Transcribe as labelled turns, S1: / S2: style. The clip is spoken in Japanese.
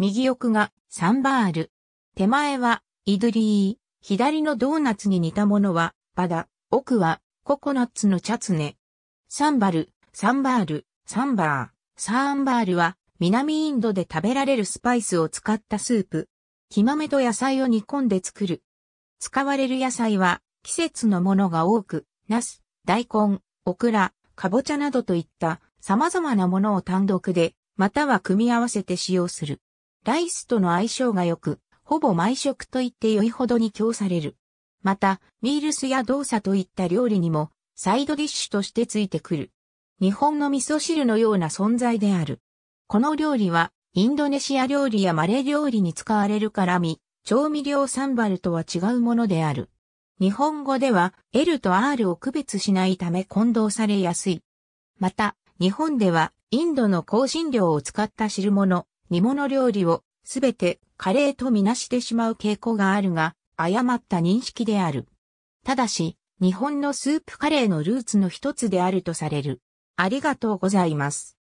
S1: 右奥がサンバール。手前はイドリー。左のドーナツに似たものはバダ。奥はココナッツのチャツネ。サンバル、サンバール、サンバー。サーンバールは南インドで食べられるスパイスを使ったスープ。木豆と野菜を煮込んで作る。使われる野菜は季節のものが多く、ナス、大根、オクラ、カボチャなどといった様々なものを単独で、または組み合わせて使用する。ライスとの相性が良く、ほぼ毎食と言って良いほどに供される。また、ミールスや動作といった料理にも、サイドディッシュとしてついてくる。日本の味噌汁のような存在である。この料理は、インドネシア料理やマレー料理に使われる辛味、調味料サンバルとは違うものである。日本語では L と R を区別しないため混同されやすい。また、日本ではインドの香辛料を使った汁物、煮物料理をすべてカレーとみなしてしまう傾向があるが、誤った認識である。ただし、日本のスープカレーのルーツの一つであるとされる。
S2: ありがとうございます。